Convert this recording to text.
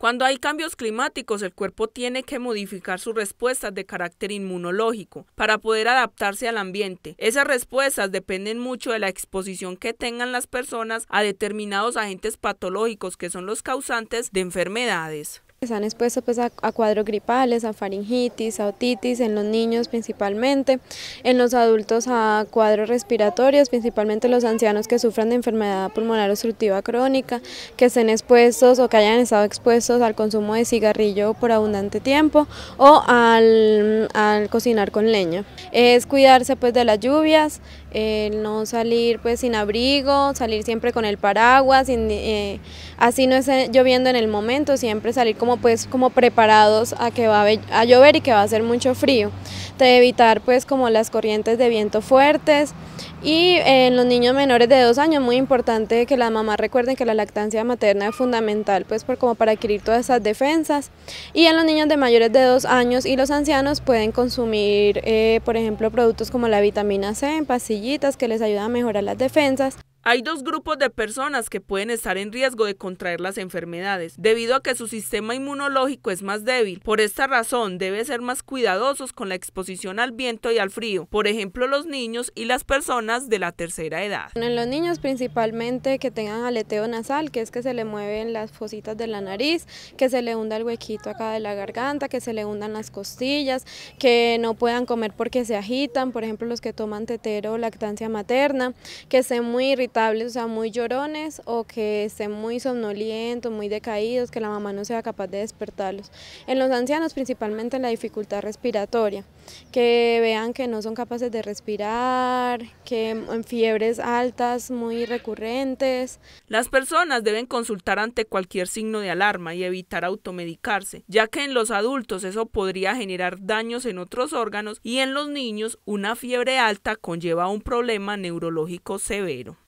Cuando hay cambios climáticos, el cuerpo tiene que modificar sus respuestas de carácter inmunológico para poder adaptarse al ambiente. Esas respuestas dependen mucho de la exposición que tengan las personas a determinados agentes patológicos que son los causantes de enfermedades. Se han expuesto pues, a, cuadros gripales, a faringitis, a otitis, en los niños principalmente, en los adultos a cuadros respiratorios, principalmente los ancianos que sufran de enfermedad pulmonar obstructiva crónica, que estén expuestos o que hayan estado expuestos al consumo de cigarrillo por abundante tiempo o al, al cocinar con leña. Es cuidarse pues de las lluvias, eh, no salir pues sin abrigo, salir siempre con el paraguas, eh, así no esté lloviendo en el momento, siempre salir como pues como preparados a que va a llover y que va a hacer mucho frío, evitar pues como las corrientes de viento fuertes y eh, en los niños menores de dos años muy importante que las mamás recuerden que la lactancia materna es fundamental pues por, como para adquirir todas esas defensas y en los niños de mayores de dos años y los ancianos pueden consumir por ejemplo productos como la vitamina C en pastillas que les ayuda a mejorar las defensas. Hay dos grupos de personas que pueden estar en riesgo de contraer las enfermedades, debido a que su sistema inmunológico es más débil. Por esta razón, debe ser más cuidadosos con la exposición al viento y al frío, por ejemplo los niños y las personas de la tercera edad. En los niños principalmente que tengan aleteo nasal, que es que se le mueven las fositas de la nariz, que se le hunda el huequito acá de la garganta, que se le hundan las costillas, que no puedan comer porque se agitan, por ejemplo los que toman tetero o lactancia materna, que estén muy irritados o sea, muy llorones o que estén muy somnolientos, muy decaídos, que la mamá no sea capaz de despertarlos. En los ancianos principalmente la dificultad respiratoria, que vean que no son capaces de respirar, que en fiebres altas muy recurrentes. Las personas deben consultar ante cualquier signo de alarma y evitar automedicarse, ya que en los adultos eso podría generar daños en otros órganos y en los niños una fiebre alta conlleva un problema neurológico severo.